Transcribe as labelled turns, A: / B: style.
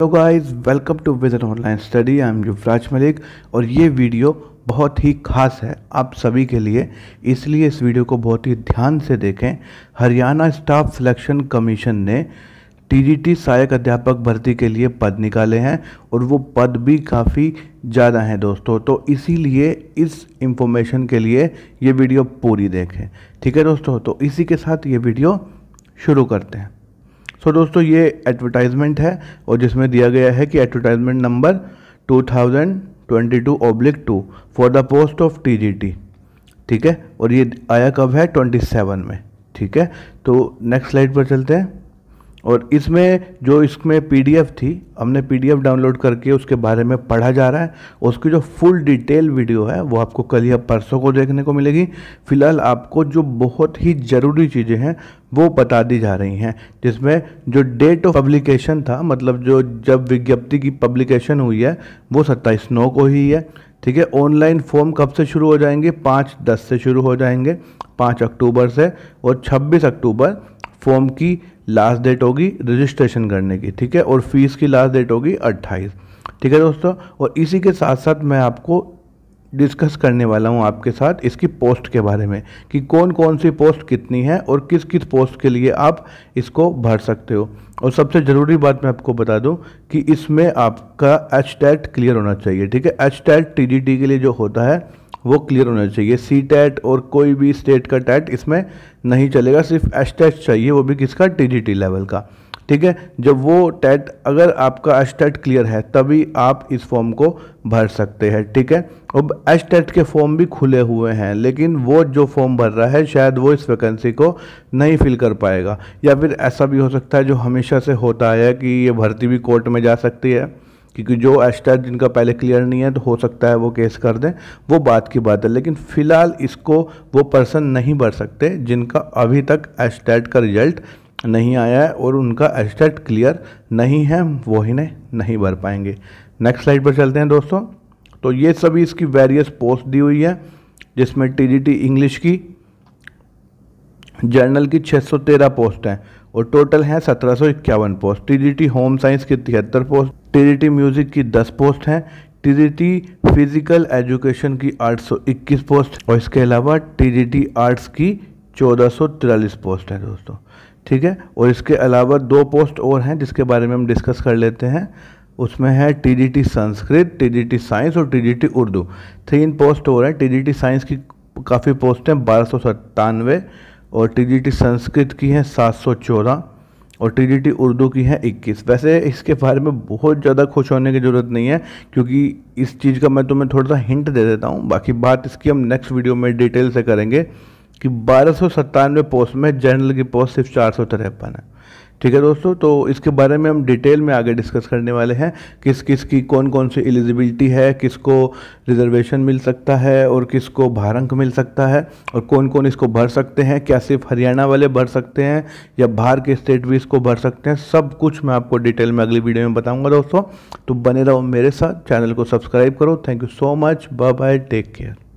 A: hello guys welcome to with online study I am Yuvraj Malik और ये video बहुत ही खास है आप सभी के लिए इसलिए इस वीडियो को बहुत ही ध्यान से देखें हरियाणा स्टाफ सिलेक्शन कमीशन ने टीजीटी सहायक अध्यापक भर्ती के लिए पद निकाले हैं और वो पद भी काफ़ी ज़्यादा हैं दोस्तों तो इसीलिए इस इंफॉर्मेशन के लिए ये वीडियो पूरी देखें ठीक है दोस्तों तो इसी के साथ ये वीडियो शुरू करते हैं सो so, दोस्तों ये एडवर्टाइजमेंट है और जिसमें दिया गया है कि advertisement number 2022 twenty two for the post of TGT ठीक है और ये आया कब है 27 में ठीक है तो नेक्स्ट स्लाइड पर चलते हैं और इसमें जो इसमें पीडीएफ थी हमने पीडीएफ डाउनलोड करके उसके बारे में पढ़ा जा रहा है उसकी जो फुल डिटेल वीडियो है वो आपको कल या परसों को देखने को मिलेगी फिलहाल आपको जो बहुत ही ज़रूरी चीज़ें हैं वो बता दी जा रही हैं जिसमें जो डेट ऑफ पब्लिकेशन था मतलब जो जब विज्ञप्ति की पब्लिकेशन हुई है वो सत्ताईस नौ को ही है ठीक है ऑनलाइन फॉर्म कब से शुरू हो जाएंगे पाँच दस से शुरू हो जाएंगे पाँच अक्टूबर से और छब्बीस अक्टूबर फॉर्म की लास्ट डेट होगी रजिस्ट्रेशन करने की ठीक है और फीस की लास्ट डेट होगी अट्ठाईस ठीक है दोस्तों और इसी के साथ साथ मैं आपको डिस्कस करने वाला हूं आपके साथ इसकी पोस्ट के बारे में कि कौन कौन सी पोस्ट कितनी है और किस किस पोस्ट के लिए आप इसको भर सकते हो और सबसे ज़रूरी बात मैं आपको बता दूं कि इसमें आपका एच टैट क्लियर होना चाहिए ठीक है एच टैट टी के लिए जो होता है वो क्लियर होना चाहिए सी टैट और कोई भी स्टेट का टैट इसमें नहीं चलेगा सिर्फ एस टैट चाहिए वो भी किसका टी लेवल का ठीक है जब वो टैट अगर आपका एस टैट क्लियर है तभी आप इस फॉर्म को भर सकते हैं ठीक है अब एस टैट के फॉर्म भी खुले हुए हैं लेकिन वो जो फॉर्म भर रहा है शायद वो इस वैकेंसी को नहीं फिल कर पाएगा या फिर ऐसा भी हो सकता है जो हमेशा से होता है कि ये भर्ती भी कोर्ट में जा सकती है क्योंकि जो एस्टेट जिनका पहले क्लियर नहीं है तो हो सकता है वो केस कर दें वो बात की बात है लेकिन फ़िलहाल इसको वो पर्सन नहीं भर सकते जिनका अभी तक एस्टेट का रिजल्ट नहीं आया है और उनका एस्टेट क्लियर नहीं है वो ही नहीं भर पाएंगे नेक्स्ट स्लाइड पर चलते हैं दोस्तों तो ये सभी इसकी वेरियस पोस्ट दी हुई है जिसमें टी इंग्लिश की जर्नल की 613 पोस्ट हैं और टोटल हैं सत्रह सौ इक्यावन पोस्ट टी होम साइंस की तिहत्तर पोस्ट टी म्यूजिक की दस पोस्ट हैं टी फिजिकल एजुकेशन की 821 पोस्ट और इसके अलावा टी आर्ट्स की तिरालीस पोस्ट है दोस्तों ठीक है और इसके अलावा दो पोस्ट और हैं जिसके बारे में हम डिस्कस कर लेते हैं उसमें है टी संस्कृत टी साइंस और टी उर्दू तीन पोस्ट और हैं टी साइंस की काफ़ी पोस्ट हैं बारह सौ सत्तानवे और टीजीटी संस्कृत की है सात सौ चौदह और टीजीटी उर्दू की है 21 वैसे इसके बारे में बहुत ज़्यादा खुश होने की ज़रूरत नहीं है क्योंकि इस चीज़ का मैं तुम्हें थोड़ा सा हिंट दे देता हूँ बाकी बात इसकी हम नेक्स्ट वीडियो में डिटेल से करेंगे कि बारह सौ सत्तानवे पोस्ट में जनरल की पोस्ट सिर्फ चार सौ तिरपन है ठीक है दोस्तों तो इसके बारे में हम डिटेल में आगे डिस्कस करने वाले हैं किस किस की कौन कौन सी एलिजिबिलिटी है किसको रिजर्वेशन मिल सकता है और किसको भारंक मिल सकता है और कौन कौन इसको भर सकते हैं क्या सिर्फ हरियाणा वाले भर सकते हैं या बाहर के स्टेट भी इसको भर सकते हैं सब कुछ मैं आपको डिटेल में अगली वीडियो में बताऊँगा दोस्तों तो बने रहो मेरे साथ चैनल को सब्सक्राइब करो thank you so much bye bye take care